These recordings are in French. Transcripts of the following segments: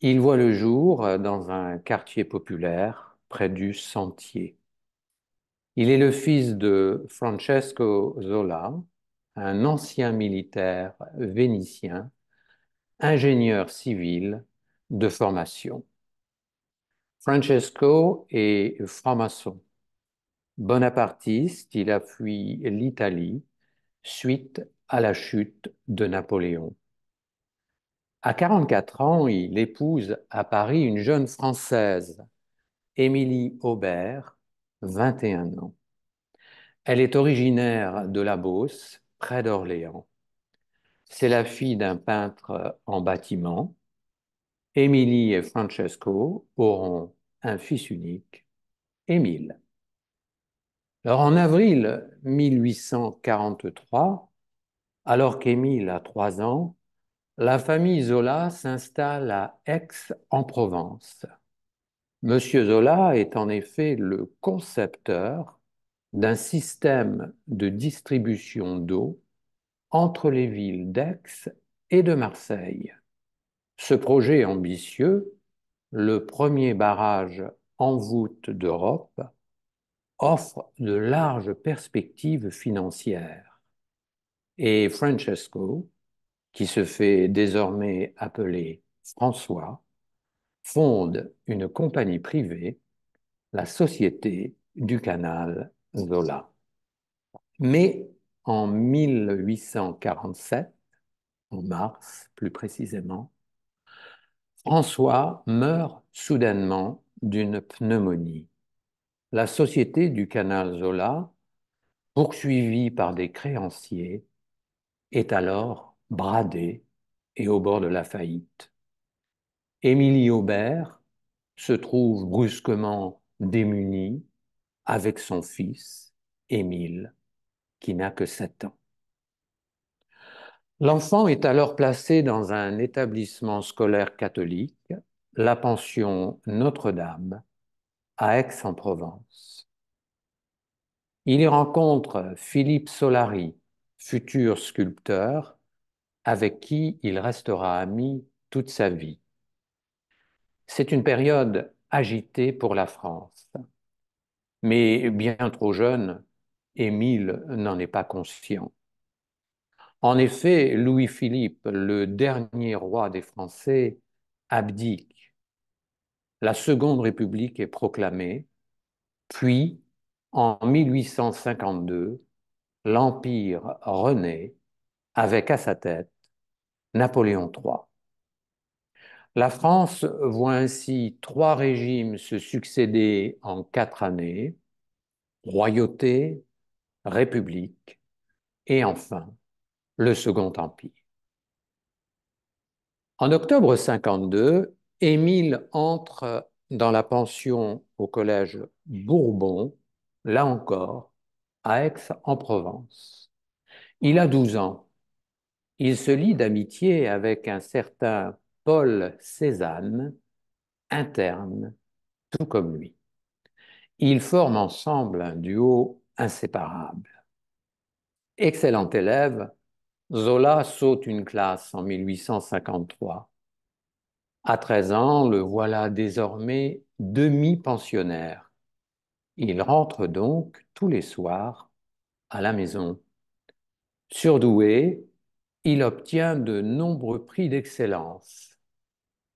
Il voit le jour euh, dans un quartier populaire près du Sentier. Il est le fils de Francesco Zola, un ancien militaire vénitien, ingénieur civil de formation. Francesco est franc-maçon. Bonapartiste, il a fui l'Italie suite à la chute de Napoléon. À 44 ans, il épouse à Paris une jeune Française, Émilie Aubert, 21 ans. Elle est originaire de la Beauce, près d'Orléans. C'est la fille d'un peintre en bâtiment. Émilie et Francesco auront un fils unique, Émile. Alors en avril 1843, alors qu'Émile a trois ans, la famille Zola s'installe à Aix en Provence. Monsieur Zola est en effet le concepteur d'un système de distribution d'eau entre les villes d'Aix et de Marseille. Ce projet ambitieux, le premier barrage en voûte d'Europe, offre de larges perspectives financières. Et Francesco, qui se fait désormais appeler François, fonde une compagnie privée, la Société du canal Zola. Mais en 1847, en mars plus précisément, François meurt soudainement d'une pneumonie. La Société du canal Zola, poursuivie par des créanciers, est alors bradé et au bord de la faillite. Émilie Aubert se trouve brusquement démunie avec son fils, Émile, qui n'a que sept ans. L'enfant est alors placé dans un établissement scolaire catholique, la pension Notre-Dame, à Aix-en-Provence. Il y rencontre Philippe Solari, futur sculpteur, avec qui il restera ami toute sa vie. C'est une période agitée pour la France, mais bien trop jeune, Émile n'en est pas conscient. En effet, Louis-Philippe, le dernier roi des Français, abdique. La Seconde République est proclamée, puis, en 1852, l'Empire renaît avec à sa tête Napoléon III. La France voit ainsi trois régimes se succéder en quatre années, royauté, république et enfin le Second Empire. En octobre 52, Émile entre dans la pension au collège Bourbon, là encore, à Aix-en-Provence. Il a 12 ans il se lie d'amitié avec un certain Paul Cézanne, interne, tout comme lui. Ils forment ensemble un duo inséparable. Excellent élève, Zola saute une classe en 1853. À 13 ans, le voilà désormais demi-pensionnaire. Il rentre donc tous les soirs à la maison. Surdoué, il obtient de nombreux prix d'excellence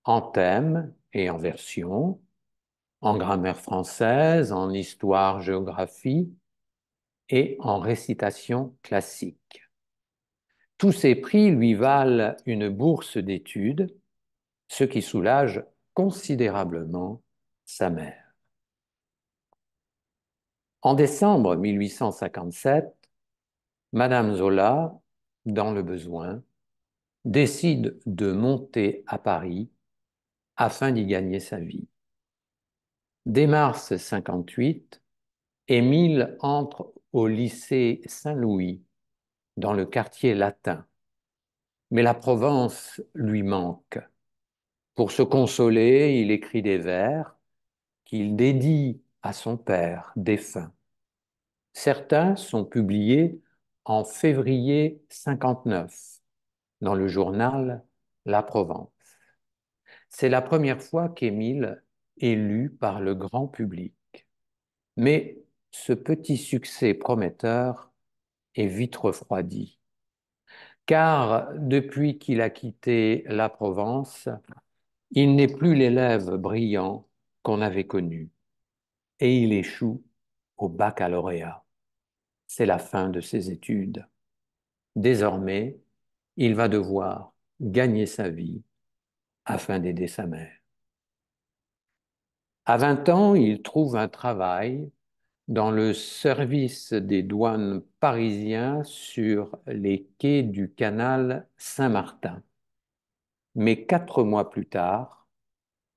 en thème et en version, en grammaire française, en histoire-géographie et en récitation classique. Tous ces prix lui valent une bourse d'études, ce qui soulage considérablement sa mère. En décembre 1857, Madame Zola dans le besoin, décide de monter à Paris afin d'y gagner sa vie. Dès mars 58, Émile entre au lycée Saint-Louis, dans le quartier latin. Mais la Provence lui manque. Pour se consoler, il écrit des vers qu'il dédie à son père défunt. Certains sont publiés en février 59 dans le journal La Provence. C'est la première fois qu'Émile est lu par le grand public. Mais ce petit succès prometteur est vite refroidi. Car depuis qu'il a quitté la Provence, il n'est plus l'élève brillant qu'on avait connu. Et il échoue au baccalauréat c'est la fin de ses études. Désormais, il va devoir gagner sa vie afin d'aider sa mère. À 20 ans, il trouve un travail dans le service des douanes parisiens sur les quais du canal Saint-Martin. Mais quatre mois plus tard,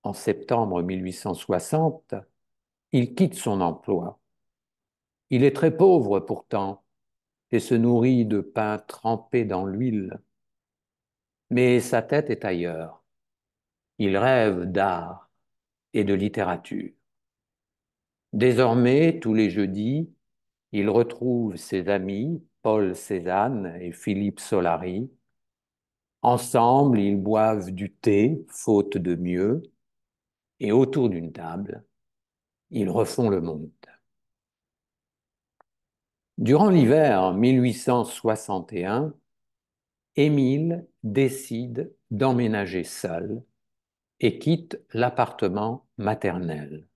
en septembre 1860, il quitte son emploi il est très pauvre pourtant et se nourrit de pain trempé dans l'huile. Mais sa tête est ailleurs. Il rêve d'art et de littérature. Désormais, tous les jeudis, il retrouve ses amis, Paul Cézanne et Philippe Solari. Ensemble, ils boivent du thé, faute de mieux, et autour d'une table, ils refont le monde. Durant l'hiver 1861, Émile décide d'emménager seul et quitte l'appartement maternel.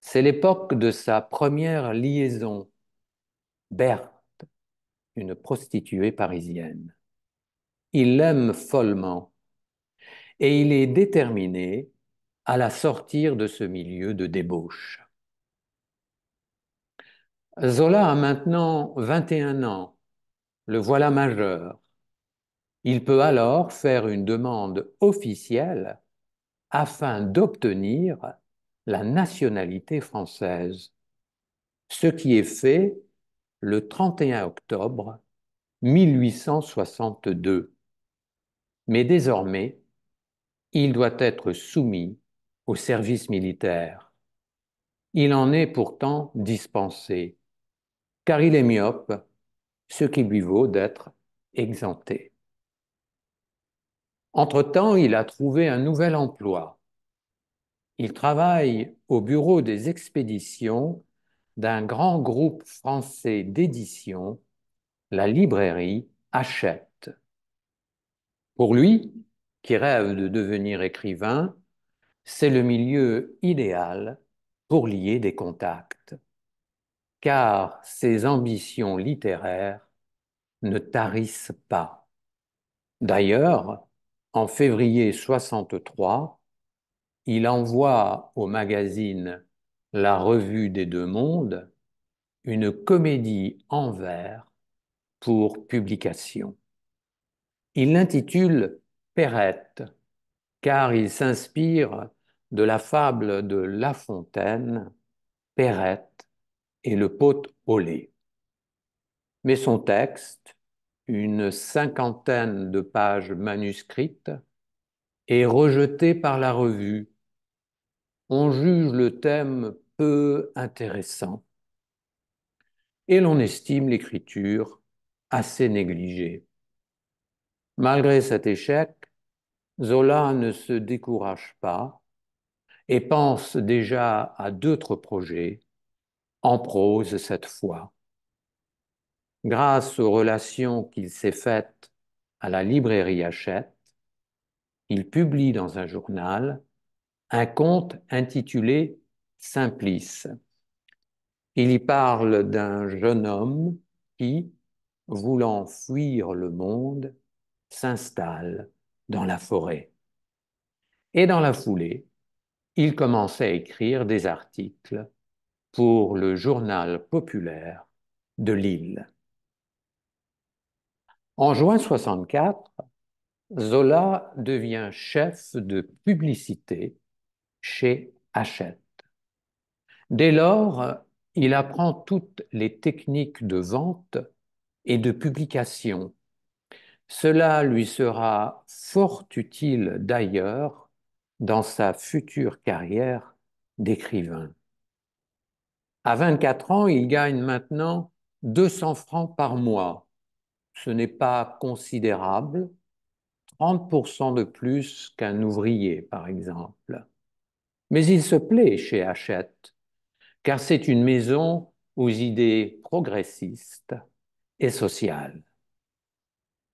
C'est l'époque de sa première liaison, Berthe, une prostituée parisienne. Il l'aime follement et il est déterminé à la sortir de ce milieu de débauche. Zola a maintenant 21 ans, le voilà majeur. Il peut alors faire une demande officielle afin d'obtenir la nationalité française, ce qui est fait le 31 octobre 1862. Mais désormais, il doit être soumis au service militaire. Il en est pourtant dispensé car il est myope, ce qui lui vaut d'être exempté. Entre-temps, il a trouvé un nouvel emploi. Il travaille au bureau des expéditions d'un grand groupe français d'édition, la librairie Hachette. Pour lui, qui rêve de devenir écrivain, c'est le milieu idéal pour lier des contacts car ses ambitions littéraires ne tarissent pas. D'ailleurs, en février 63, il envoie au magazine La Revue des Deux Mondes une comédie en vers pour publication. Il l'intitule Perrette, car il s'inspire de la fable de La Fontaine, Perrette, et le pote au lait. Mais son texte, une cinquantaine de pages manuscrites, est rejeté par la revue. On juge le thème peu intéressant et l'on estime l'écriture assez négligée. Malgré cet échec, Zola ne se décourage pas et pense déjà à d'autres projets en prose cette fois. Grâce aux relations qu'il s'est faites à la librairie Hachette, il publie dans un journal un conte intitulé Simplice. Il y parle d'un jeune homme qui, voulant fuir le monde, s'installe dans la forêt. Et dans la foulée, il commence à écrire des articles pour le journal populaire de Lille. En juin 64, Zola devient chef de publicité chez Hachette. Dès lors, il apprend toutes les techniques de vente et de publication. Cela lui sera fort utile d'ailleurs dans sa future carrière d'écrivain. À 24 ans, il gagne maintenant 200 francs par mois. Ce n'est pas considérable, 30% de plus qu'un ouvrier, par exemple. Mais il se plaît chez Hachette, car c'est une maison aux idées progressistes et sociales.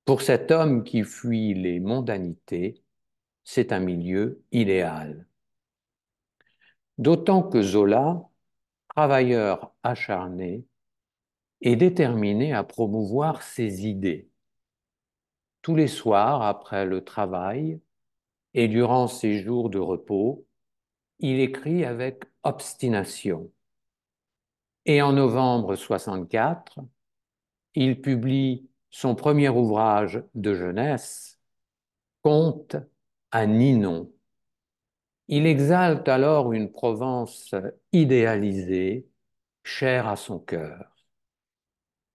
Pour cet homme qui fuit les mondanités, c'est un milieu idéal. D'autant que Zola travailleur acharné et déterminé à promouvoir ses idées. Tous les soirs, après le travail et durant ses jours de repos, il écrit avec obstination. Et en novembre 64, il publie son premier ouvrage de jeunesse, Conte à Ninon. Il exalte alors une Provence idéalisée, chère à son cœur.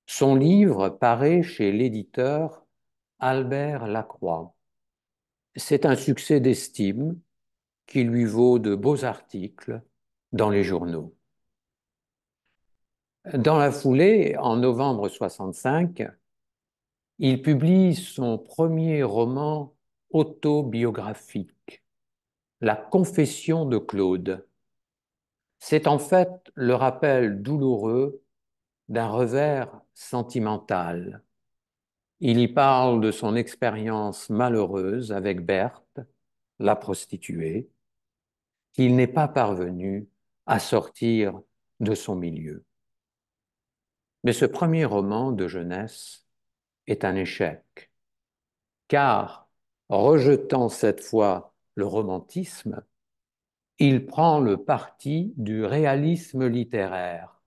Son livre paraît chez l'éditeur Albert Lacroix. C'est un succès d'estime qui lui vaut de beaux articles dans les journaux. Dans la foulée, en novembre 65, il publie son premier roman autobiographique la confession de Claude. C'est en fait le rappel douloureux d'un revers sentimental. Il y parle de son expérience malheureuse avec Berthe, la prostituée, qu'il n'est pas parvenu à sortir de son milieu. Mais ce premier roman de jeunesse est un échec, car rejetant cette fois le romantisme, il prend le parti du réalisme littéraire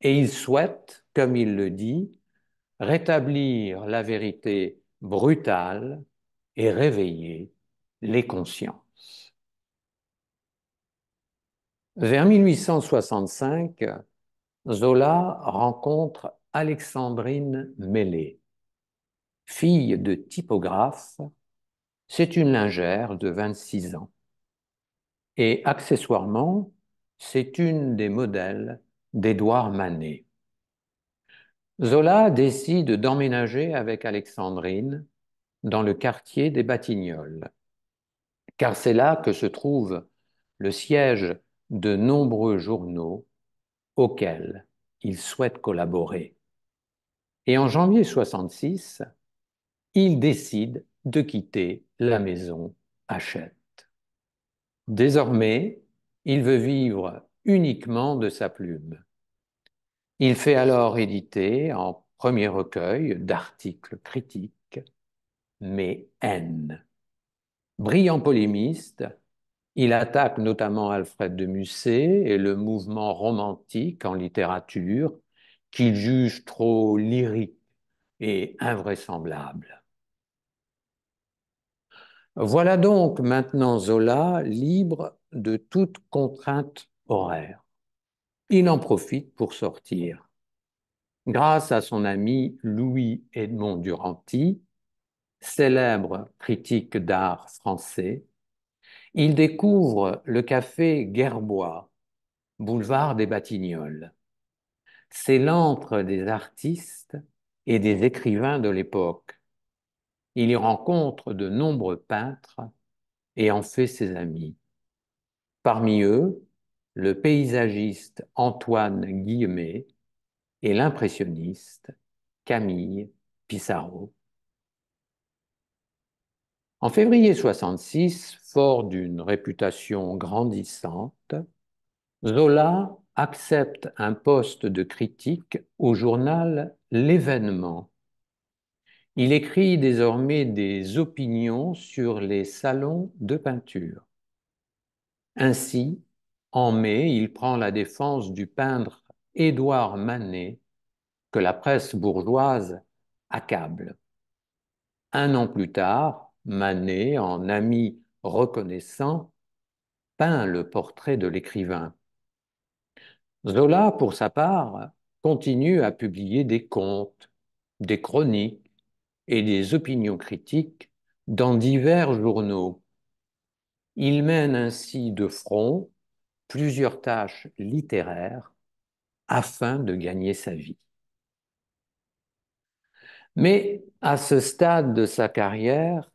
et il souhaite, comme il le dit, rétablir la vérité brutale et réveiller les consciences. Vers 1865, Zola rencontre Alexandrine Mellet, fille de typographe c'est une lingère de 26 ans. Et accessoirement, c'est une des modèles d'Édouard Manet. Zola décide d'emménager avec Alexandrine dans le quartier des Batignolles, car c'est là que se trouve le siège de nombreux journaux auxquels il souhaite collaborer. Et en janvier 66, il décide de quitter la maison achète. Désormais, il veut vivre uniquement de sa plume. Il fait alors éditer en premier recueil d'articles critiques, mais haine. Brillant polémiste, il attaque notamment Alfred de Musset et le mouvement romantique en littérature qu'il juge trop lyrique et invraisemblable. Voilà donc maintenant Zola libre de toute contrainte horaire. Il en profite pour sortir. Grâce à son ami Louis Edmond Duranty, célèbre critique d'art français, il découvre le café Guerbois, boulevard des Batignolles. C'est l'antre des artistes et des écrivains de l'époque. Il y rencontre de nombreux peintres et en fait ses amis. Parmi eux, le paysagiste Antoine Guillemet et l'impressionniste Camille Pissarro. En février 66, fort d'une réputation grandissante, Zola accepte un poste de critique au journal L'événement, il écrit désormais des opinions sur les salons de peinture. Ainsi, en mai, il prend la défense du peintre Édouard Manet que la presse bourgeoise accable. Un an plus tard, Manet, en ami reconnaissant, peint le portrait de l'écrivain. Zola, pour sa part, continue à publier des contes, des chroniques, et des opinions critiques dans divers journaux. Il mène ainsi de front plusieurs tâches littéraires afin de gagner sa vie. Mais à ce stade de sa carrière,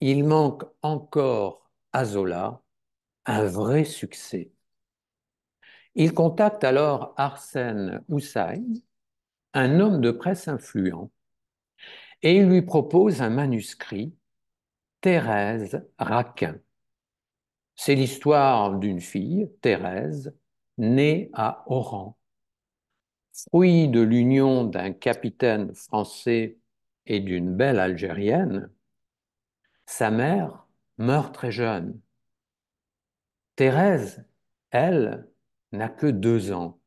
il manque encore à Zola un vrai succès. Il contacte alors Arsène Houssaye, un homme de presse influent, et il lui propose un manuscrit, Thérèse Raquin. C'est l'histoire d'une fille, Thérèse, née à Oran. Fruit de l'union d'un capitaine français et d'une belle Algérienne, sa mère meurt très jeune. Thérèse, elle, n'a que deux ans.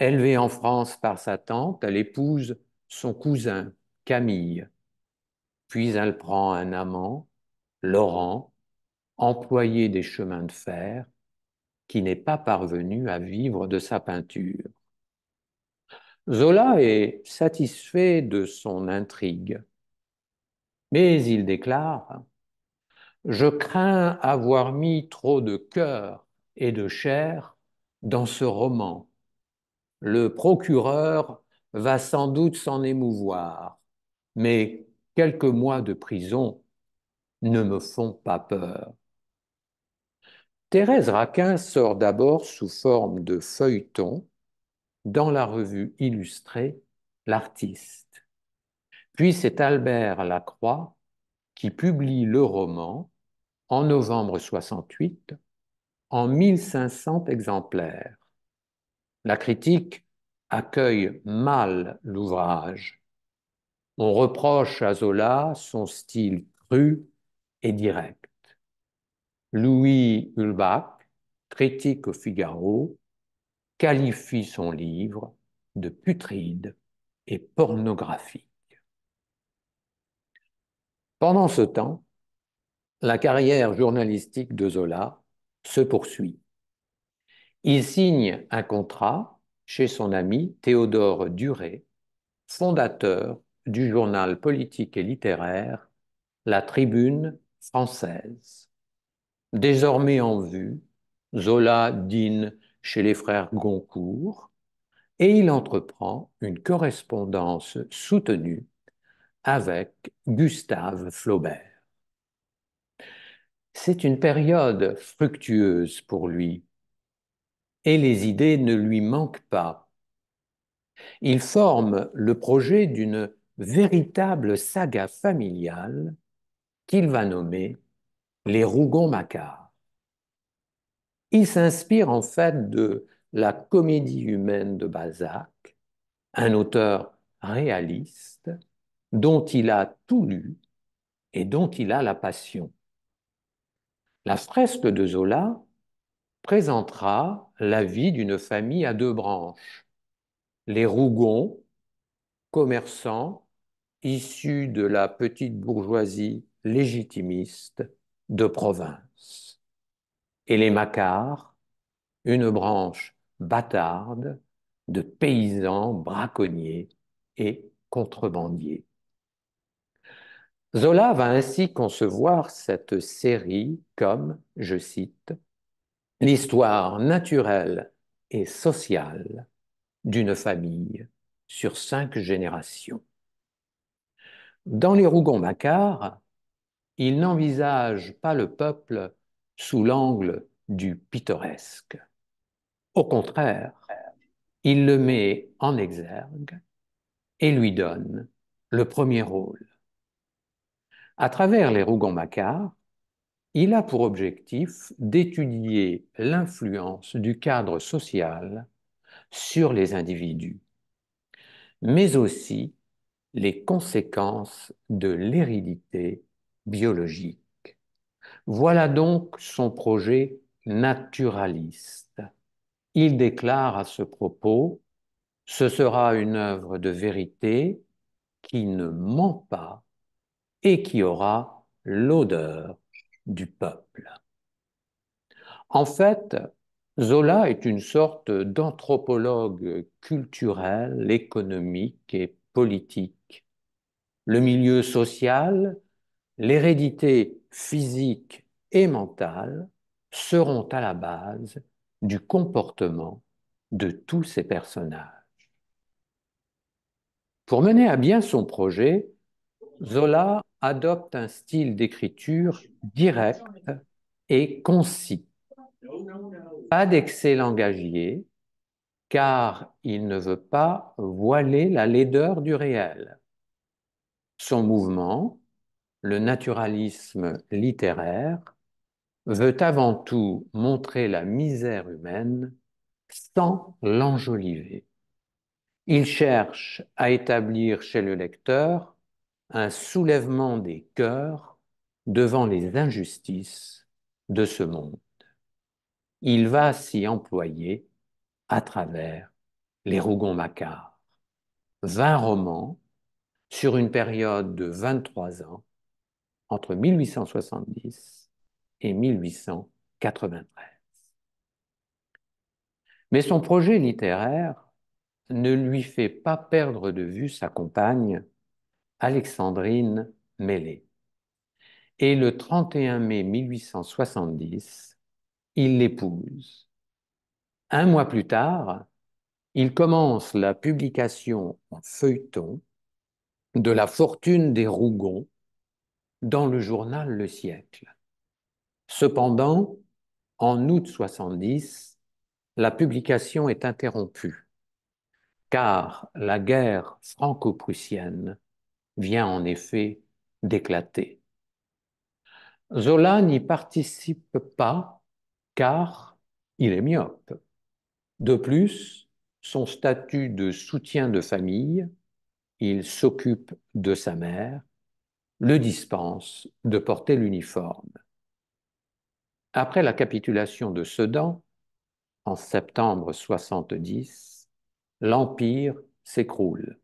Élevée en France par sa tante, elle épouse son cousin Camille. Puis elle prend un amant, Laurent, employé des chemins de fer, qui n'est pas parvenu à vivre de sa peinture. Zola est satisfait de son intrigue, mais il déclare Je crains avoir mis trop de cœur et de chair dans ce roman. Le procureur va sans doute s'en émouvoir mais quelques mois de prison ne me font pas peur. Thérèse Raquin sort d'abord sous forme de feuilleton dans la revue illustrée L'artiste. Puis c'est Albert Lacroix qui publie le roman en novembre 68 en 1500 exemplaires. La critique accueille mal l'ouvrage on reproche à Zola son style cru et direct. Louis Ulbach, critique au Figaro, qualifie son livre de putride et pornographique. Pendant ce temps, la carrière journalistique de Zola se poursuit. Il signe un contrat chez son ami Théodore Duret, fondateur du journal politique et littéraire La Tribune française. Désormais en vue, Zola dîne chez les frères Goncourt et il entreprend une correspondance soutenue avec Gustave Flaubert. C'est une période fructueuse pour lui et les idées ne lui manquent pas. Il forme le projet d'une véritable saga familiale qu'il va nommer les Rougon-Macquart. Il s'inspire en fait de La comédie humaine de Balzac, un auteur réaliste dont il a tout lu et dont il a la passion. La fresque de Zola présentera la vie d'une famille à deux branches, les Rougon, commerçants issus de la petite bourgeoisie légitimiste de province. Et les Macars, une branche bâtarde de paysans braconniers et contrebandiers. Zola va ainsi concevoir cette série comme, je cite, l'histoire naturelle et sociale d'une famille sur cinq générations. Dans les Rougon-Macquart, il n'envisage pas le peuple sous l'angle du pittoresque. Au contraire, il le met en exergue et lui donne le premier rôle. À travers les Rougon-Macquart, il a pour objectif d'étudier l'influence du cadre social sur les individus, mais aussi les conséquences de l'hérédité biologique. Voilà donc son projet naturaliste. Il déclare à ce propos, ce sera une œuvre de vérité qui ne ment pas et qui aura l'odeur du peuple. En fait, Zola est une sorte d'anthropologue culturel, économique et politique le milieu social, l'hérédité physique et mentale seront à la base du comportement de tous ces personnages. Pour mener à bien son projet, Zola adopte un style d'écriture direct et concis. Pas d'excès langagier, car il ne veut pas voiler la laideur du réel son mouvement, le naturalisme littéraire, veut avant tout montrer la misère humaine sans l'enjoliver. Il cherche à établir chez le lecteur un soulèvement des cœurs devant les injustices de ce monde. Il va s'y employer à travers les Rougon-Macquart. Vingt romans sur une période de 23 ans entre 1870 et 1893. Mais son projet littéraire ne lui fait pas perdre de vue sa compagne, Alexandrine Mellé Et le 31 mai 1870, il l'épouse. Un mois plus tard, il commence la publication en feuilleton de la fortune des Rougon dans le journal Le Siècle. Cependant, en août 70, la publication est interrompue car la guerre franco-prussienne vient en effet d'éclater. Zola n'y participe pas car il est myope. De plus, son statut de soutien de famille il s'occupe de sa mère, le dispense de porter l'uniforme. Après la capitulation de Sedan, en septembre 70, l'Empire s'écroule.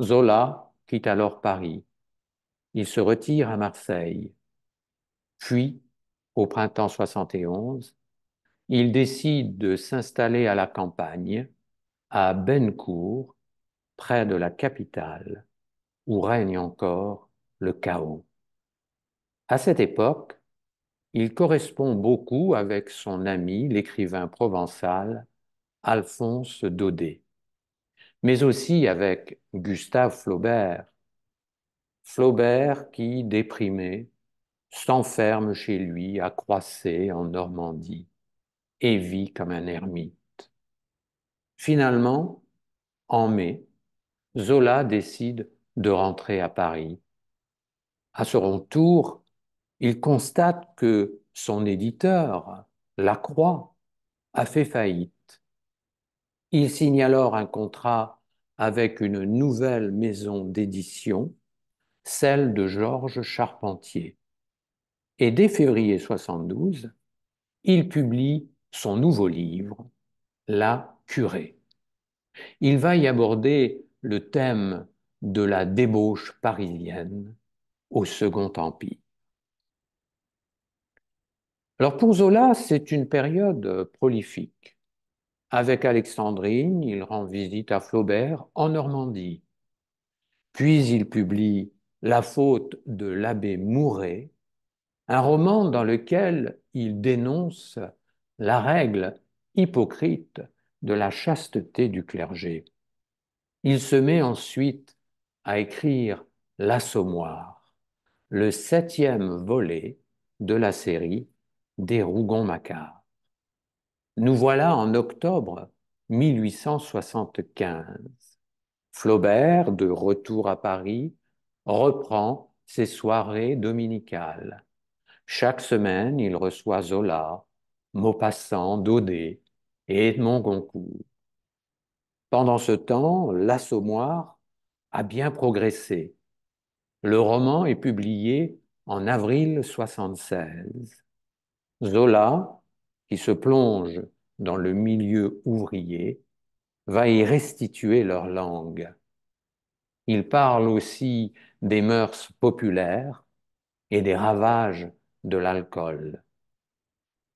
Zola quitte alors Paris. Il se retire à Marseille. Puis, au printemps 71, il décide de s'installer à la campagne, à Bennecourt, près de la capitale, où règne encore le chaos. À cette époque, il correspond beaucoup avec son ami, l'écrivain provençal Alphonse Daudet, mais aussi avec Gustave Flaubert. Flaubert qui, déprimé, s'enferme chez lui à Croisset en Normandie et vit comme un ermite. Finalement, en mai, Zola décide de rentrer à Paris. À son retour, il constate que son éditeur, Lacroix, a fait faillite. Il signe alors un contrat avec une nouvelle maison d'édition, celle de Georges Charpentier. Et dès février 72, il publie son nouveau livre, La curée. Il va y aborder le thème de la débauche parisienne au Second Empire. Alors pour Zola, c'est une période prolifique. Avec Alexandrine, il rend visite à Flaubert en Normandie. Puis il publie La faute de l'abbé Mouret, un roman dans lequel il dénonce la règle hypocrite de la chasteté du clergé. Il se met ensuite à écrire L'Assommoir, le septième volet de la série des Rougon-Macquart. Nous voilà en octobre 1875. Flaubert, de retour à Paris, reprend ses soirées dominicales. Chaque semaine, il reçoit Zola, Maupassant, Daudet et Edmond Goncourt. Pendant ce temps, l'Assommoir a bien progressé. Le roman est publié en avril 1976. Zola, qui se plonge dans le milieu ouvrier, va y restituer leur langue. Il parle aussi des mœurs populaires et des ravages de l'alcool.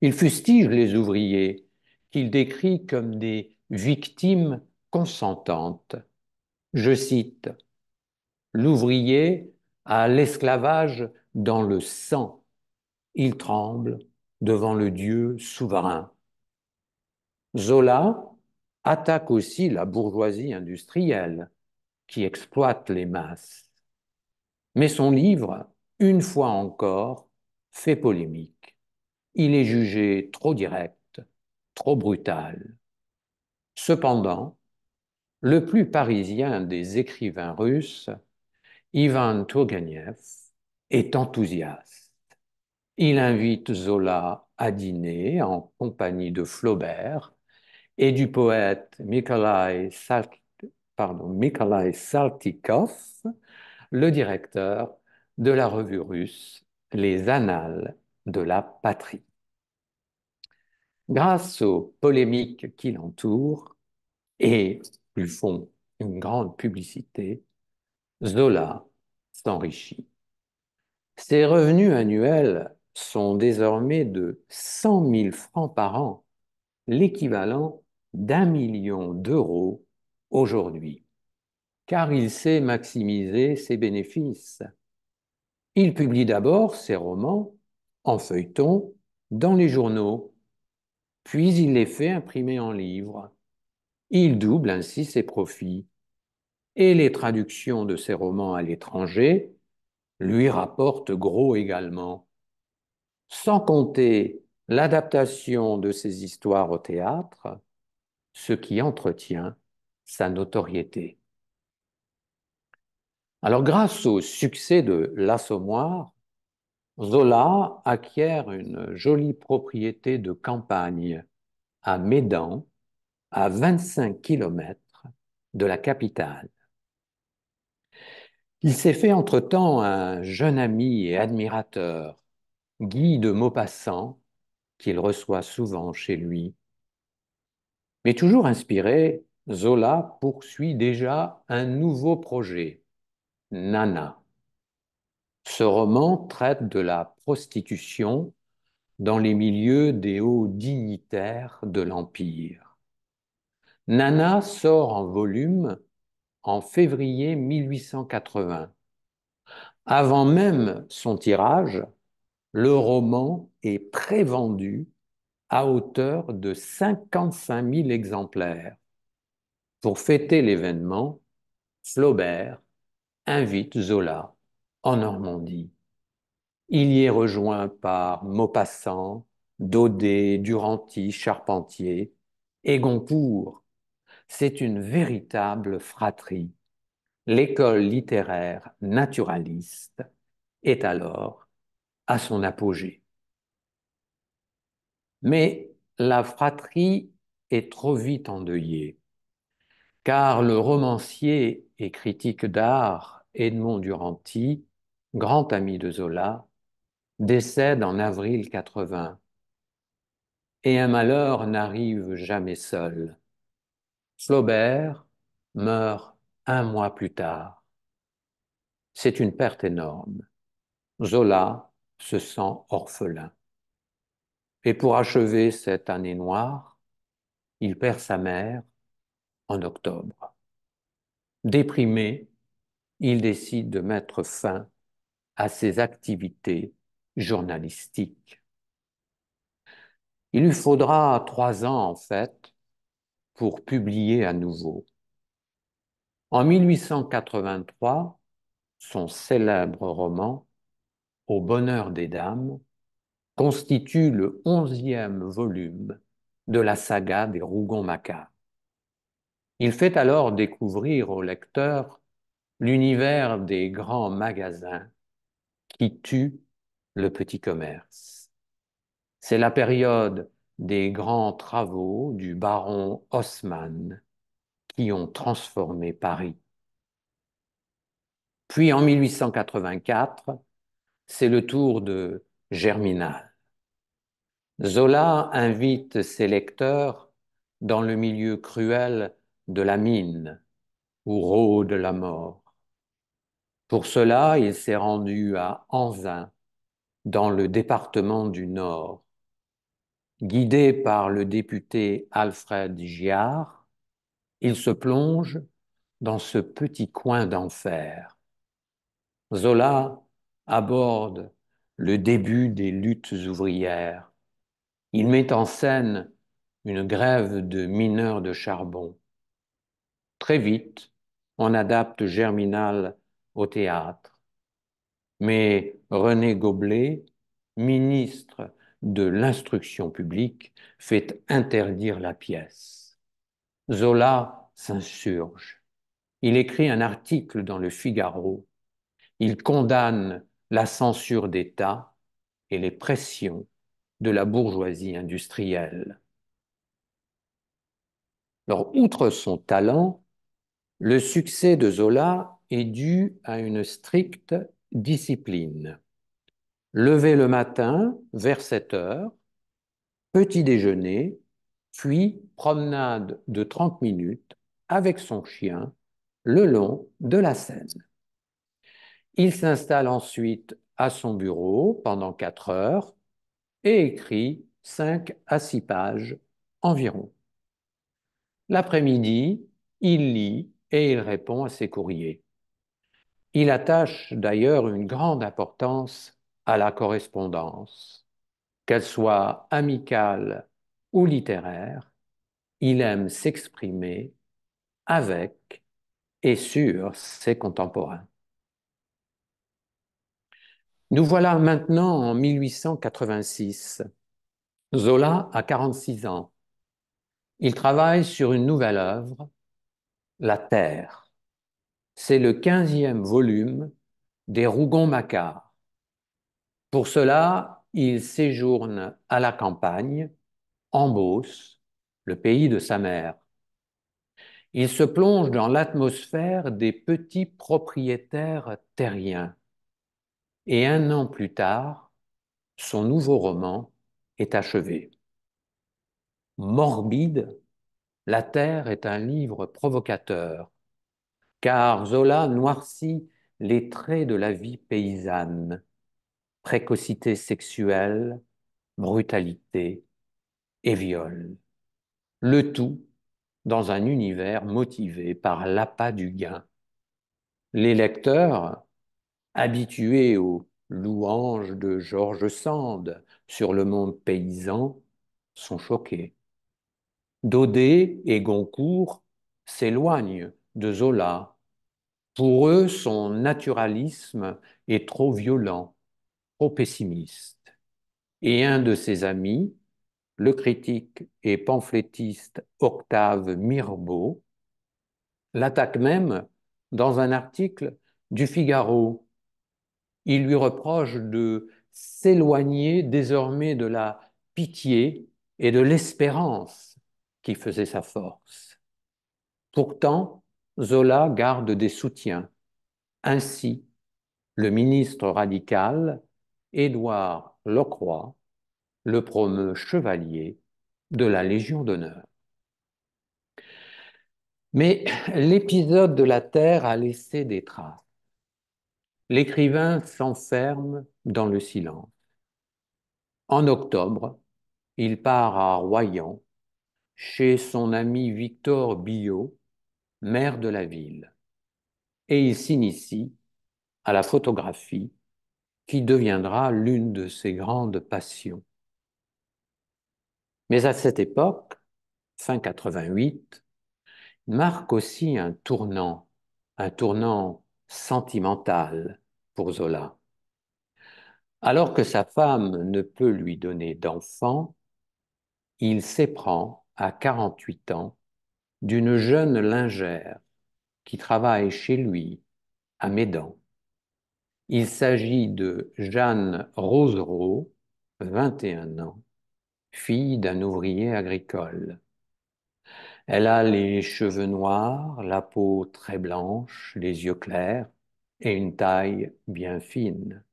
Il fustige les ouvriers, qu'il décrit comme des victimes consentante. Je cite, L'ouvrier a l'esclavage dans le sang. Il tremble devant le Dieu souverain. Zola attaque aussi la bourgeoisie industrielle qui exploite les masses. Mais son livre, une fois encore, fait polémique. Il est jugé trop direct, trop brutal. Cependant, le plus parisien des écrivains russes, Ivan Turgenev, est enthousiaste. Il invite Zola à dîner en compagnie de Flaubert et du poète Mikhail, Mikhail Saltikov, le directeur de la revue russe Les Annales de la Patrie. Grâce aux polémiques qui l'entourent et font une grande publicité, Zola s'enrichit. Ses revenus annuels sont désormais de 100 000 francs par an, l'équivalent d'un million d'euros aujourd'hui, car il sait maximiser ses bénéfices. Il publie d'abord ses romans en feuilleton dans les journaux, puis il les fait imprimer en livres il double ainsi ses profits et les traductions de ses romans à l'étranger lui rapportent gros également. Sans compter l'adaptation de ses histoires au théâtre, ce qui entretient sa notoriété. Alors grâce au succès de L'Assommoir, Zola acquiert une jolie propriété de campagne à Médan, à 25 km de la capitale. Il s'est fait entre-temps un jeune ami et admirateur, Guy de Maupassant, qu'il reçoit souvent chez lui. Mais toujours inspiré, Zola poursuit déjà un nouveau projet, Nana. Ce roman traite de la prostitution dans les milieux des hauts dignitaires de l'Empire. Nana sort en volume en février 1880. Avant même son tirage, le roman est prévendu à hauteur de 55 000 exemplaires. Pour fêter l'événement, Flaubert invite Zola en Normandie. Il y est rejoint par Maupassant, Daudet, Duranty, Charpentier et Goncourt, c'est une véritable fratrie. L'école littéraire naturaliste est alors à son apogée. Mais la fratrie est trop vite endeuillée, car le romancier et critique d'art Edmond Duranty, grand ami de Zola, décède en avril 80. Et un malheur n'arrive jamais seul. Flaubert meurt un mois plus tard. C'est une perte énorme. Zola se sent orphelin. Et pour achever cette année noire, il perd sa mère en octobre. Déprimé, il décide de mettre fin à ses activités journalistiques. Il lui faudra trois ans, en fait, pour publier à nouveau. En 1883, son célèbre roman Au bonheur des dames constitue le onzième volume de la saga des Rougon-Macquart. Il fait alors découvrir au lecteur l'univers des grands magasins qui tue le petit commerce. C'est la période des grands travaux du baron Haussmann qui ont transformé Paris. Puis en 1884, c'est le tour de Germinal. Zola invite ses lecteurs dans le milieu cruel de la mine où rôde la mort. Pour cela, il s'est rendu à Anzin, dans le département du Nord, Guidé par le député Alfred Giard, il se plonge dans ce petit coin d'enfer. Zola aborde le début des luttes ouvrières. Il met en scène une grève de mineurs de charbon. Très vite, on adapte Germinal au théâtre. Mais René Goblet, ministre de l'instruction publique fait interdire la pièce. Zola s'insurge. Il écrit un article dans le Figaro. Il condamne la censure d'État et les pressions de la bourgeoisie industrielle. Alors, outre son talent, le succès de Zola est dû à une stricte discipline. Levé le matin vers 7 heures, petit déjeuner, puis promenade de 30 minutes avec son chien le long de la Seine. Il s'installe ensuite à son bureau pendant 4 heures et écrit 5 à 6 pages environ. L'après-midi, il lit et il répond à ses courriers. Il attache d'ailleurs une grande importance à la correspondance, qu'elle soit amicale ou littéraire, il aime s'exprimer avec et sur ses contemporains. Nous voilà maintenant en 1886. Zola a 46 ans. Il travaille sur une nouvelle œuvre, La Terre. C'est le 15e volume des Rougon-Macquart. Pour cela, il séjourne à la campagne, en Beauce, le pays de sa mère. Il se plonge dans l'atmosphère des petits propriétaires terriens. Et un an plus tard, son nouveau roman est achevé. Morbide, La Terre est un livre provocateur, car Zola noircit les traits de la vie paysanne précocité sexuelle, brutalité et viol. Le tout dans un univers motivé par l'appât du gain. Les lecteurs, habitués aux louanges de Georges Sand sur le monde paysan, sont choqués. Daudet et Goncourt s'éloignent de Zola. Pour eux, son naturalisme est trop violent pessimiste. Et un de ses amis, le critique et pamphlétiste Octave Mirbeau, l'attaque même dans un article du Figaro. Il lui reproche de s'éloigner désormais de la pitié et de l'espérance qui faisait sa force. Pourtant, Zola garde des soutiens. Ainsi, le ministre radical Édouard Lecroix, le promeut chevalier de la Légion d'honneur. Mais l'épisode de la Terre a laissé des traces. L'écrivain s'enferme dans le silence. En octobre, il part à Royan chez son ami Victor Billot, maire de la ville, et il s'initie à la photographie qui deviendra l'une de ses grandes passions. Mais à cette époque, fin 88, marque aussi un tournant, un tournant sentimental pour Zola. Alors que sa femme ne peut lui donner d'enfant, il s'éprend à 48 ans d'une jeune lingère qui travaille chez lui à Médan. Il s'agit de Jeanne Rosereau, 21 ans, fille d'un ouvrier agricole. Elle a les cheveux noirs, la peau très blanche, les yeux clairs et une taille bien fine.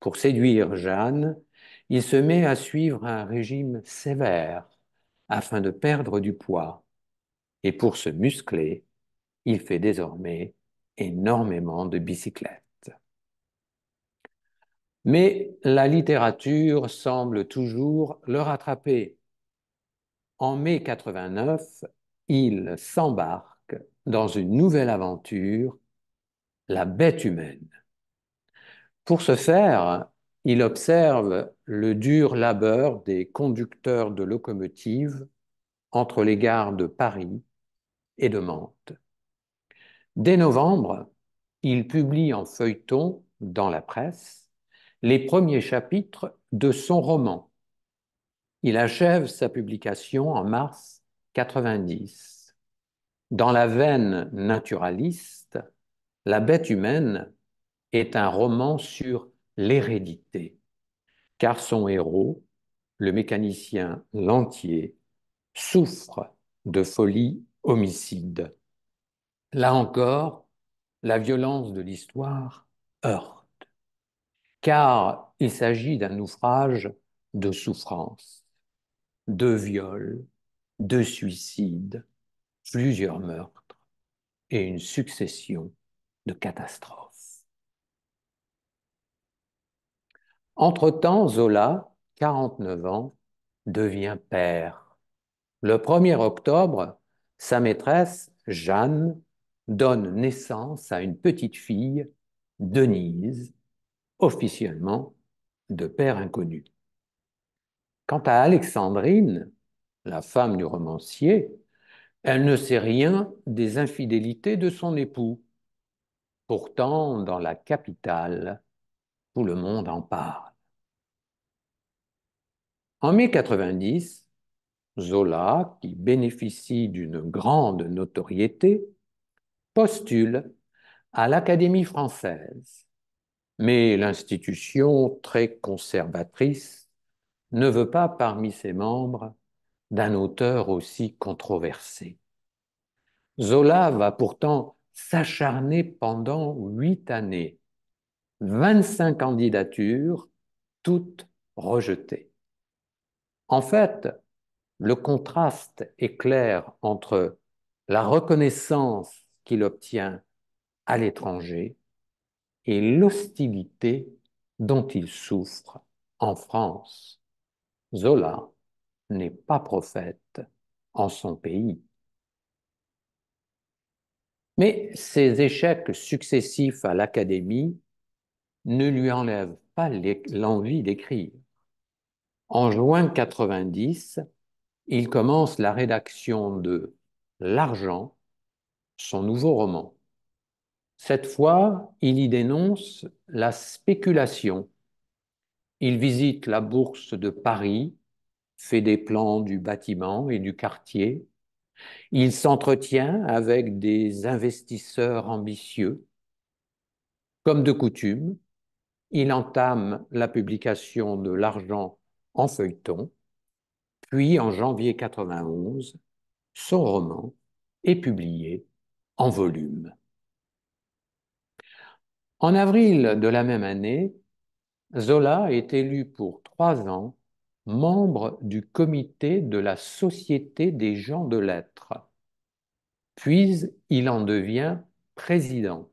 Pour séduire Jeanne, il se met à suivre un régime sévère afin de perdre du poids. Et pour se muscler, il fait désormais énormément de bicyclettes. Mais la littérature semble toujours le rattraper. En mai 89, il s'embarque dans une nouvelle aventure, la bête humaine. Pour ce faire, il observe le dur labeur des conducteurs de locomotives entre les gares de Paris et de Mantes. Dès novembre, il publie en feuilleton dans la presse les premiers chapitres de son roman. Il achève sa publication en mars 90. Dans la veine naturaliste, La bête humaine est un roman sur l'hérédité, car son héros, le mécanicien Lantier, souffre de folie homicide. Là encore, la violence de l'histoire heurte car il s'agit d'un ouvrage de souffrance, de viols, de suicides, plusieurs meurtres et une succession de catastrophes. Entre-temps, Zola, 49 ans, devient père. Le 1er octobre, sa maîtresse, Jeanne, donne naissance à une petite fille, Denise, officiellement de père inconnu. Quant à Alexandrine, la femme du romancier, elle ne sait rien des infidélités de son époux. Pourtant, dans la capitale, tout le monde en parle. En mai 90, Zola, qui bénéficie d'une grande notoriété, postule à l'Académie française mais l'institution, très conservatrice, ne veut pas parmi ses membres d'un auteur aussi controversé. Zola va pourtant s'acharner pendant huit années, 25 candidatures, toutes rejetées. En fait, le contraste est clair entre la reconnaissance qu'il obtient à l'étranger et l'hostilité dont il souffre en France. Zola n'est pas prophète en son pays. Mais ses échecs successifs à l'Académie ne lui enlèvent pas l'envie d'écrire. En juin 90, il commence la rédaction de L'Argent, son nouveau roman. Cette fois, il y dénonce la spéculation. Il visite la bourse de Paris, fait des plans du bâtiment et du quartier. Il s'entretient avec des investisseurs ambitieux. Comme de coutume, il entame la publication de L'argent en feuilleton, puis en janvier 91, son roman est publié en volume. En avril de la même année, Zola est élu pour trois ans membre du comité de la Société des gens de lettres. Puis il en devient président.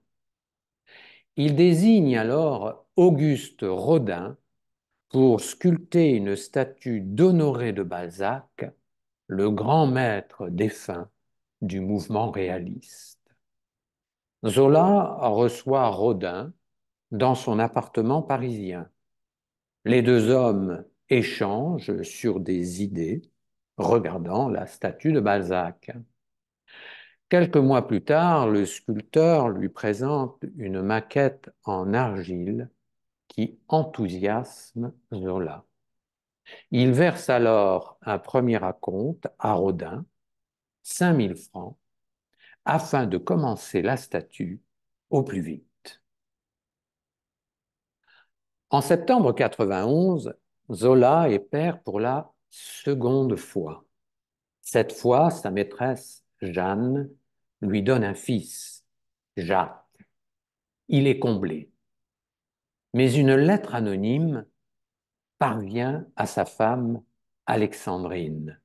Il désigne alors Auguste Rodin pour sculpter une statue d'Honoré de Balzac, le grand maître défunt du mouvement réaliste. Zola reçoit Rodin dans son appartement parisien. Les deux hommes échangent sur des idées, regardant la statue de Balzac. Quelques mois plus tard, le sculpteur lui présente une maquette en argile qui enthousiasme Zola. Il verse alors un premier acompte à Rodin, 5000 francs, afin de commencer la statue au plus vite. En septembre 91, Zola est père pour la seconde fois. Cette fois, sa maîtresse Jeanne lui donne un fils, Jacques. Il est comblé. Mais une lettre anonyme parvient à sa femme Alexandrine.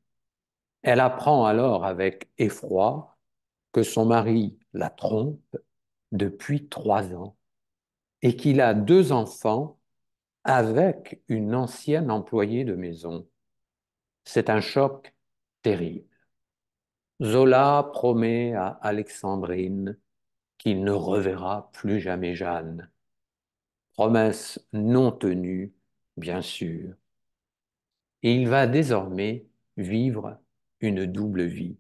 Elle apprend alors avec effroi que son mari la trompe depuis trois ans et qu'il a deux enfants avec une ancienne employée de maison. C'est un choc terrible. Zola promet à Alexandrine qu'il ne reverra plus jamais Jeanne. Promesse non tenue, bien sûr. Et il va désormais vivre une double vie.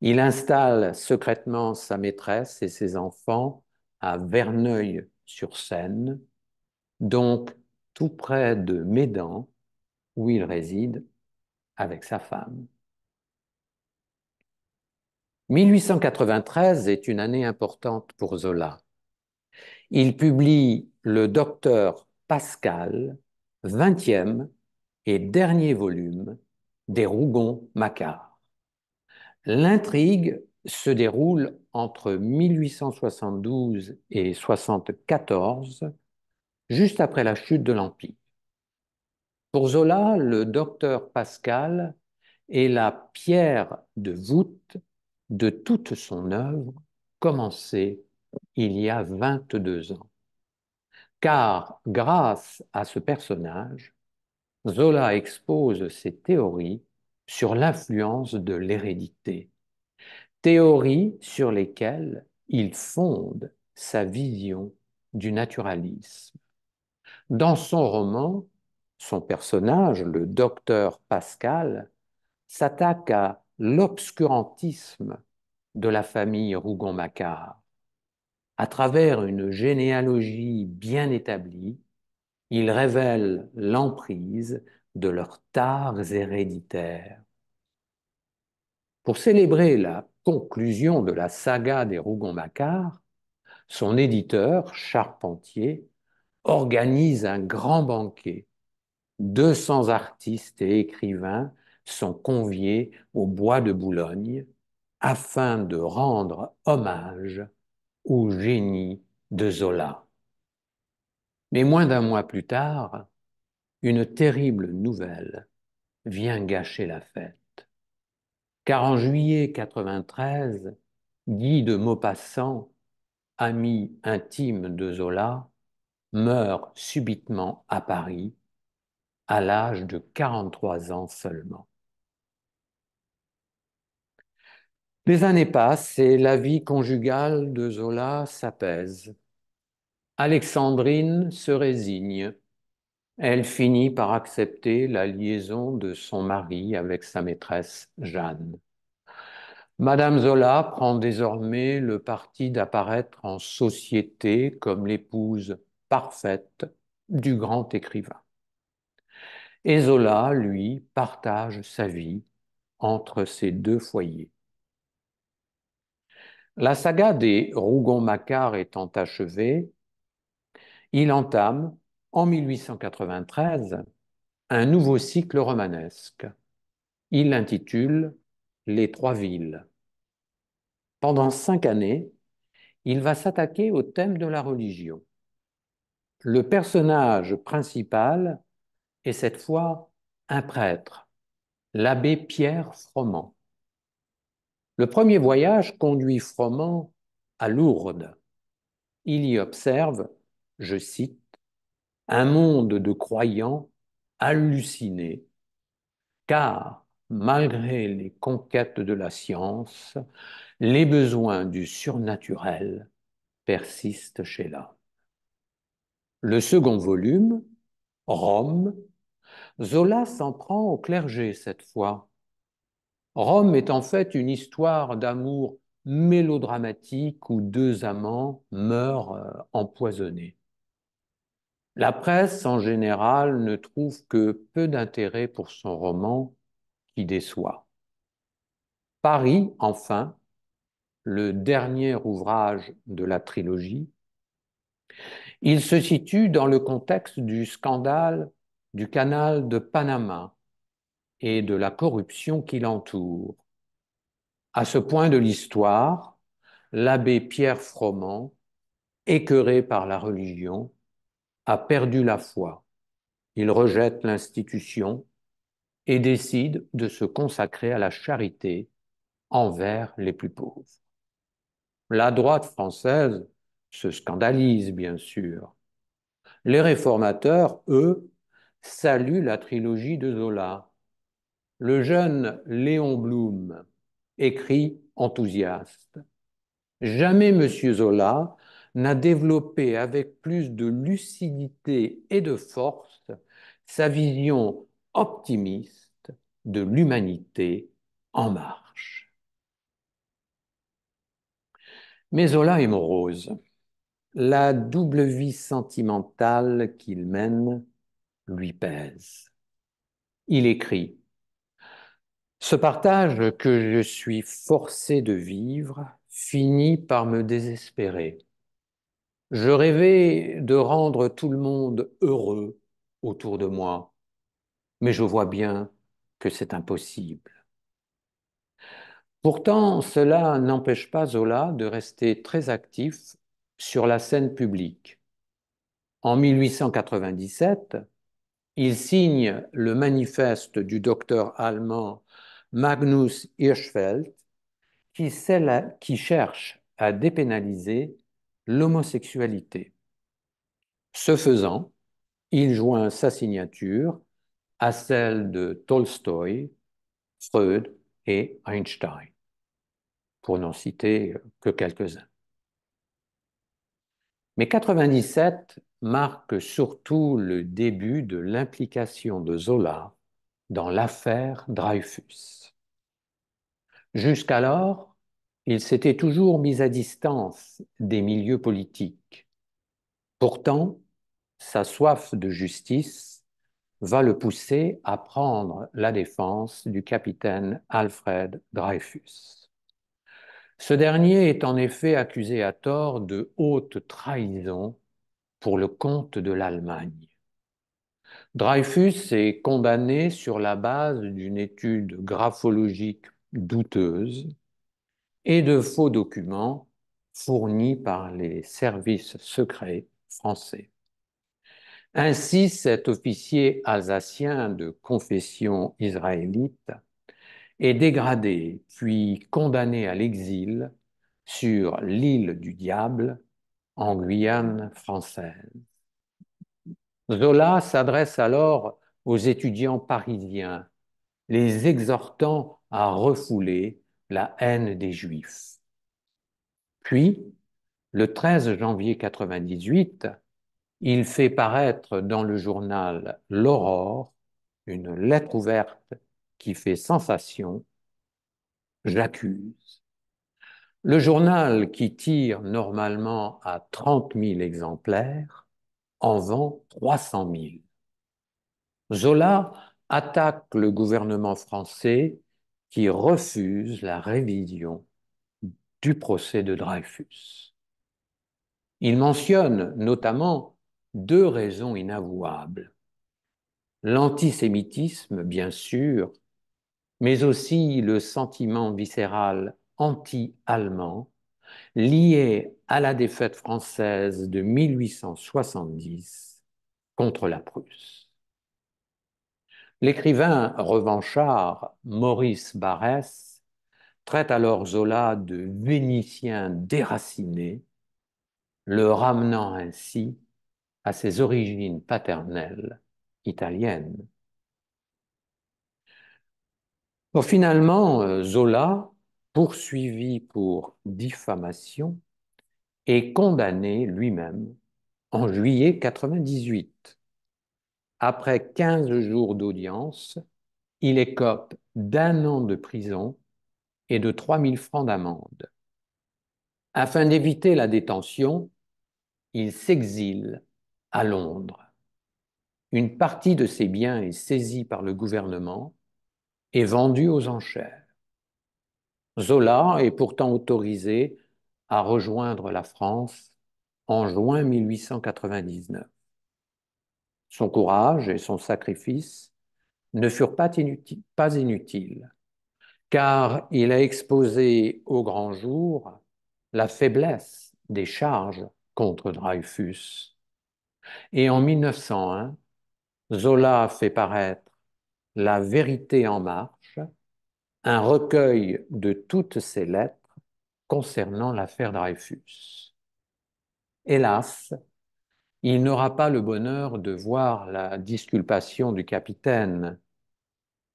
Il installe secrètement sa maîtresse et ses enfants à Verneuil-sur-Seine, donc tout près de Médan, où il réside avec sa femme. 1893 est une année importante pour Zola. Il publie le docteur Pascal, 20e et dernier volume des Rougon-Macquart. L'intrigue se déroule entre 1872 et 74, juste après la chute de l'Empire. Pour Zola, le docteur Pascal est la pierre de voûte de toute son œuvre commencée il y a 22 ans. Car grâce à ce personnage, Zola expose ses théories sur l'influence de l'hérédité, théories sur lesquelles il fonde sa vision du naturalisme. Dans son roman, son personnage, le docteur Pascal, s'attaque à l'obscurantisme de la famille Rougon-Macquart. À travers une généalogie bien établie, il révèle l'emprise de leurs tares héréditaires. Pour célébrer la conclusion de la saga des Rougon-Macquart, son éditeur, Charpentier, organise un grand banquet. 200 artistes et écrivains sont conviés au Bois de Boulogne afin de rendre hommage au génie de Zola. Mais moins d'un mois plus tard, une terrible nouvelle vient gâcher la fête. Car en juillet 93, Guy de Maupassant, ami intime de Zola, meurt subitement à Paris à l'âge de 43 ans seulement. Les années passent et la vie conjugale de Zola s'apaise. Alexandrine se résigne elle finit par accepter la liaison de son mari avec sa maîtresse Jeanne. Madame Zola prend désormais le parti d'apparaître en société comme l'épouse parfaite du grand écrivain. Et Zola, lui, partage sa vie entre ces deux foyers. La saga des Rougon-Macquart étant achevée, il entame en 1893 un nouveau cycle romanesque. Il l'intitule Les Trois Villes. Pendant cinq années, il va s'attaquer au thème de la religion. Le personnage principal est cette fois un prêtre, l'abbé Pierre Froment. Le premier voyage conduit Froment à Lourdes. Il y observe, je cite, un monde de croyants hallucinés, car malgré les conquêtes de la science, les besoins du surnaturel persistent chez l'homme. Le second volume, Rome, Zola s'en prend au clergé cette fois. Rome est en fait une histoire d'amour mélodramatique où deux amants meurent euh, empoisonnés. La presse, en général, ne trouve que peu d'intérêt pour son roman qui déçoit. Paris, enfin, le dernier ouvrage de la trilogie, il se situe dans le contexte du scandale du canal de Panama et de la corruption qui l'entoure. À ce point de l'histoire, l'abbé Pierre Froment, écœuré par la religion, a perdu la foi. Il rejette l'institution et décide de se consacrer à la charité envers les plus pauvres. La droite française se scandalise, bien sûr. Les réformateurs, eux, saluent la trilogie de Zola. Le jeune Léon Blum écrit enthousiaste. Jamais M. Zola n'a développé avec plus de lucidité et de force sa vision optimiste de l'humanité en marche. Mais Zola est morose. La double vie sentimentale qu'il mène lui pèse. Il écrit Ce partage que je suis forcé de vivre finit par me désespérer. Je rêvais de rendre tout le monde heureux autour de moi, mais je vois bien que c'est impossible. Pourtant, cela n'empêche pas Zola de rester très actif sur la scène publique. En 1897, il signe le manifeste du docteur allemand Magnus Hirschfeld qui, qui cherche à dépénaliser l'homosexualité. Ce faisant, il joint sa signature à celle de Tolstoï, Freud et Einstein, pour n'en citer euh, que quelques-uns. Mais 97 marque surtout le début de l'implication de Zola dans l'affaire Dreyfus. Jusqu'alors, il s'était toujours mis à distance des milieux politiques. Pourtant, sa soif de justice va le pousser à prendre la défense du capitaine Alfred Dreyfus. Ce dernier est en effet accusé à tort de haute trahison pour le compte de l'Allemagne. Dreyfus est condamné sur la base d'une étude graphologique douteuse et de faux documents fournis par les services secrets français. Ainsi, cet officier alsacien de confession israélite est dégradé puis condamné à l'exil sur l'île du diable en Guyane française. Zola s'adresse alors aux étudiants parisiens, les exhortant à refouler la haine des Juifs. Puis, le 13 janvier 1998, il fait paraître dans le journal L'Aurore une lettre ouverte qui fait sensation. J'accuse. Le journal, qui tire normalement à 30 000 exemplaires, en vend 300 000. Zola attaque le gouvernement français qui refuse la révision du procès de Dreyfus. Il mentionne notamment deux raisons inavouables. L'antisémitisme, bien sûr, mais aussi le sentiment viscéral anti-allemand lié à la défaite française de 1870 contre la Prusse. L'écrivain revanchard Maurice Barrès traite alors Zola de vénitien déraciné, le ramenant ainsi à ses origines paternelles italiennes. finalement, euh, Zola, poursuivi pour diffamation, est condamné lui-même en juillet 98 après 15 jours d'audience, il écope d'un an de prison et de 3000 francs d'amende. Afin d'éviter la détention, il s'exile à Londres. Une partie de ses biens est saisie par le gouvernement et vendue aux enchères. Zola est pourtant autorisé à rejoindre la France en juin 1899. Son courage et son sacrifice ne furent pas, inutiles, car il a exposé au grand jour la faiblesse des charges contre Dreyfus. Et en 1901, Zola fait paraître La vérité en marche, un recueil de toutes ses lettres concernant l'affaire Dreyfus. Hélas, il n'aura pas le bonheur de voir la disculpation du capitaine,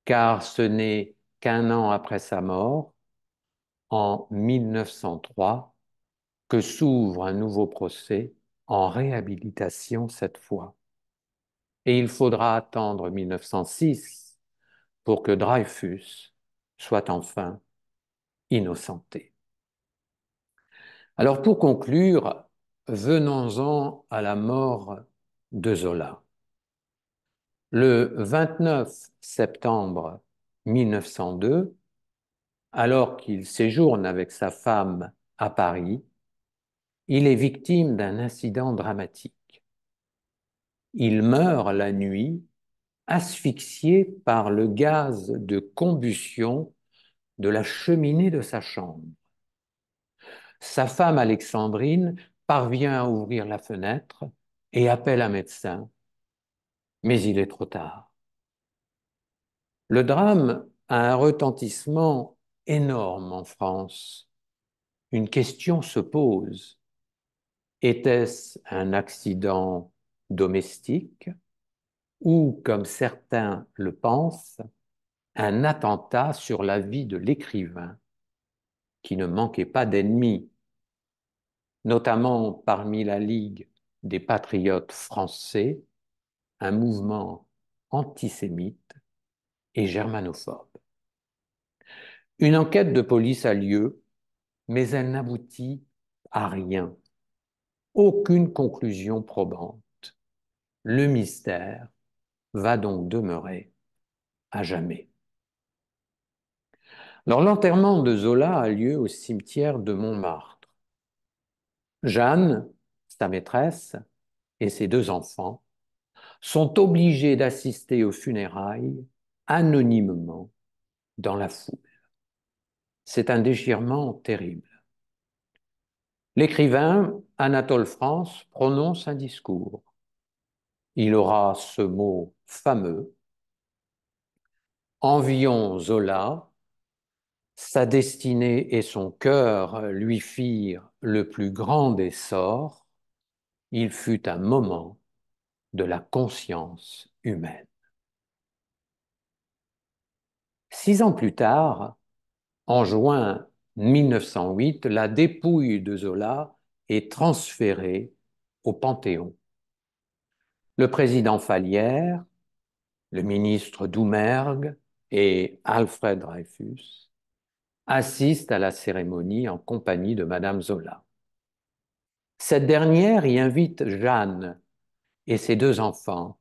car ce n'est qu'un an après sa mort, en 1903, que s'ouvre un nouveau procès en réhabilitation cette fois. Et il faudra attendre 1906 pour que Dreyfus soit enfin innocenté. Alors pour conclure, venons-en à la mort de Zola. Le 29 septembre 1902, alors qu'il séjourne avec sa femme à Paris, il est victime d'un incident dramatique. Il meurt la nuit asphyxié par le gaz de combustion de la cheminée de sa chambre. Sa femme Alexandrine parvient à ouvrir la fenêtre et appelle un médecin, mais il est trop tard. Le drame a un retentissement énorme en France. Une question se pose. Était-ce un accident domestique ou, comme certains le pensent, un attentat sur la vie de l'écrivain qui ne manquait pas d'ennemis notamment parmi la Ligue des patriotes français, un mouvement antisémite et germanophobe. Une enquête de police a lieu, mais elle n'aboutit à rien. Aucune conclusion probante. Le mystère va donc demeurer à jamais. l'enterrement de Zola a lieu au cimetière de Montmartre. Jeanne, sa maîtresse, et ses deux enfants sont obligés d'assister aux funérailles anonymement dans la foule. C'est un déchirement terrible. L'écrivain Anatole France prononce un discours. Il aura ce mot fameux. Envions Zola, sa destinée et son cœur lui firent le plus grand des sorts, il fut un moment de la conscience humaine. Six ans plus tard, en juin 1908, la dépouille de Zola est transférée au Panthéon. Le président Falière, le ministre Doumergue et Alfred Dreyfus assiste à la cérémonie en compagnie de Madame Zola. Cette dernière y invite Jeanne et ses deux enfants.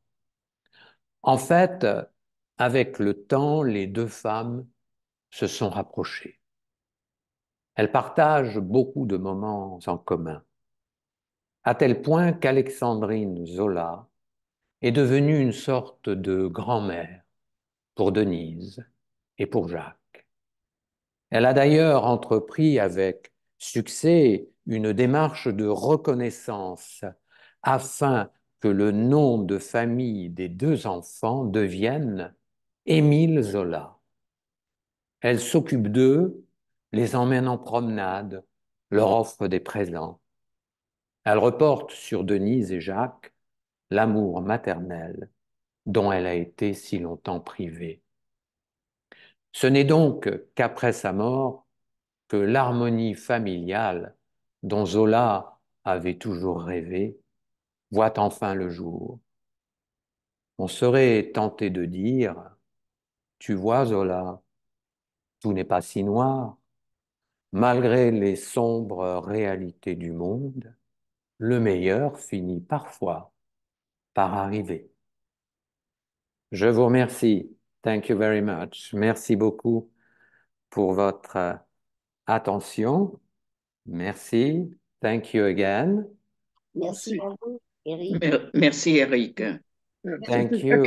En fait, avec le temps, les deux femmes se sont rapprochées. Elles partagent beaucoup de moments en commun, à tel point qu'Alexandrine Zola est devenue une sorte de grand-mère pour Denise et pour Jacques. Elle a d'ailleurs entrepris avec succès une démarche de reconnaissance afin que le nom de famille des deux enfants devienne Émile Zola. Elle s'occupe d'eux, les emmène en promenade, leur offre des présents. Elle reporte sur Denise et Jacques l'amour maternel dont elle a été si longtemps privée. Ce n'est donc qu'après sa mort que l'harmonie familiale dont Zola avait toujours rêvé voit enfin le jour. On serait tenté de dire, tu vois Zola, tout n'est pas si noir. Malgré les sombres réalités du monde, le meilleur finit parfois par arriver. Je vous remercie. Thank you very much. Merci beaucoup pour votre euh, attention. Merci. Thank you again. Merci. Merci, Eric. Merci, Eric. Thank you.